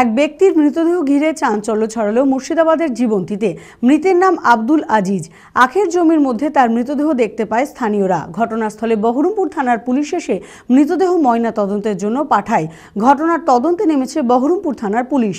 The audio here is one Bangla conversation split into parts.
এক ব্যক্তির মৃতদেহ ঘিরে চাঞ্চল্য ছড়ালো মুর্শিদাবাদের জীবন্তীতে মৃতের নাম আব্দুল আজিজ আখের জমির মধ্যে তার মৃতদেহ দেখতে পায় স্থানীয়রা ঘটনাস্থলে বহরমপুর থানার পুলিশ এসে মৃতদেহ ময়না তদন্তের জন্য পাঠায় ঘটনার তদন্তে নেমেছে বহরমপুর থানার পুলিশ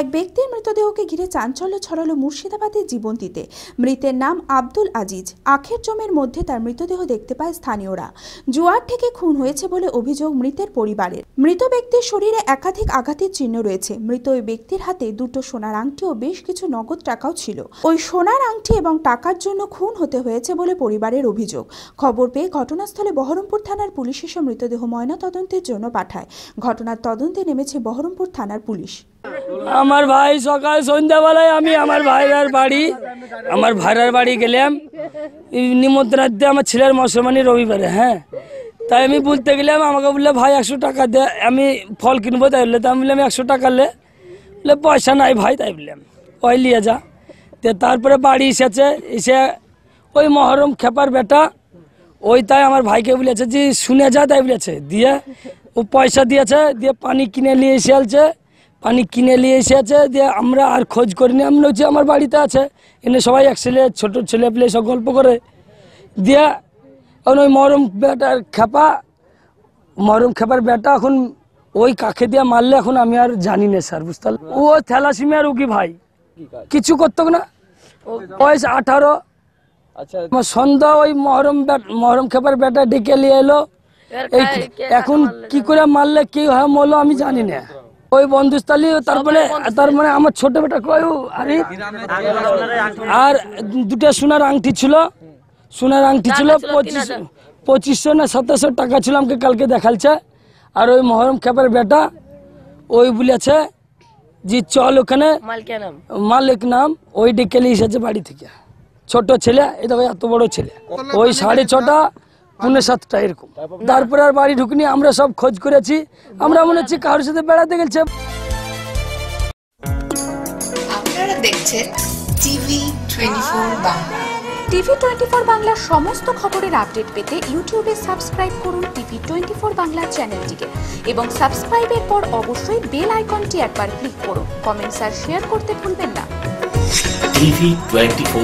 এক ব্যক্তির মৃতদেহকে ঘিরে চাঞ্চল্য ছড়ালো মুর্শিদাবাদের জীবন্তীতে মৃতের নাম আব্দুল আজিজ আখের জমের মধ্যে তার মৃতদেহ দেখতে পায় স্থানীয়রা জোয়ার থেকে খুন হয়েছে বলে অভিযোগ মৃতের পরিবারের মৃত ব্যক্তির শরীরে একাধিক আঘাতের চিহ্ন রয়েছে মৃত ওই ব্যক্তির হাতে দুটো সোনার আংটি ও বেশ কিছু নগদ টাকাও ছিল ওই সোনার আংটি এবং টাকার জন্য খুন হতে হয়েছে বলে পরিবারের অভিযোগ খবর পেয়ে ঘটনাস্থলে বহরমপুর থানার পুলিশ এসে মৃতদেহ ময়না তদন্তের জন্য পাঠায় ঘটনার তদন্তে নেমেছে বহরমপুর থানার পুলিশ আমার ভাই সকাল সন্ধ্যাবেলায় আমি আমার ভাইরার বাড়ি আমার ভাইরার বাড়ি গেলাম নিমন্ত্রণার্থে আমার ছেলের মশলমানি রবিবারে হ্যাঁ তাই আমি বলতে গেলাম আমাকে বললে ভাই একশো টাকা দে আমি ফল কিনবো তাই বললে তাই আমি বললাম একশো টাকা লে বলে পয়সা নাই ভাই তাই বললাম ওই নিয়ে যা তো তারপরে বাড়ি এসেছে এসে ওই মহরম খেপার বেটা ওই তাই আমার ভাইকে বলেছে যে শুনে যা তাই বলেছে দিয়ে ও পয়সা দিয়েছে দিয়ে পানি কিনে নিয়ে এসে আলছে পানি কিনে নিয়ে এসেছে দিয়ে আমরা আর খোঁজ করিনি আমি হচ্ছে আমার বাড়িতে আছে এনে সবাই এক ছেলে ছোটো ছেলে পেলে সব গল্প করে দিয়ে এখন ওই মরম বেটার খেপা মরম খেপার বেটা এখন ওই কাকে দিয়ে মারলে এখন আমি আর জানি না স্যার বুঝতে ও আর উকি ভাই কিছু করতো না বয়স আঠারো আচ্ছা। আমার সন্ধ্যা ওই মহরম মহরম খেপার বেটা ডেকে নিয়ে এলো এখন কি করে মারলে কি হয় মলো আমি জানি না ওই বন্ধুস্থলী তারপরে তার মানে আমার ছোট বেটা কয় আরে আর দুটো সোনার আংটি ছিল সোনার আংটি ছিল পঁচিশ পঁচিশশো না সাতাশশো টাকা ছিল আমাকে কালকে দেখালছে আর ওই মহরম খেপের বেটা ওই বলেছে যে চল ওখানে মালিক নাম ওই ডেকে এসেছে বাড়ি থেকে ছোট ছেলে এটা এত বড় ছেলে ওই সাড়ে ছটা পুনে সাতটা এরকম তারপরে আর বাড়ি ঢুকনি আমরা সব খোঁজ করেছি আমরা মনে হচ্ছে কারোর সাথে বেড়াতে গেছে আপনারা দেখছেন TV twenty TV twenty four বাংলার সমস্ত খবরের আপডেট পেতে ইউটিউবে সাবস্ক্রাইব করুন টিভি টোয়েন্টি ফোর বাংলা চ্যানেলটিকে এবং সাবস্ক্রাইবের পর অবশ্যই বেল আইকনটি একবার ক্লিক করুন কমেন্টস আর শেয়ার করতে ভুলবেন না টিভি টোয়েন্টি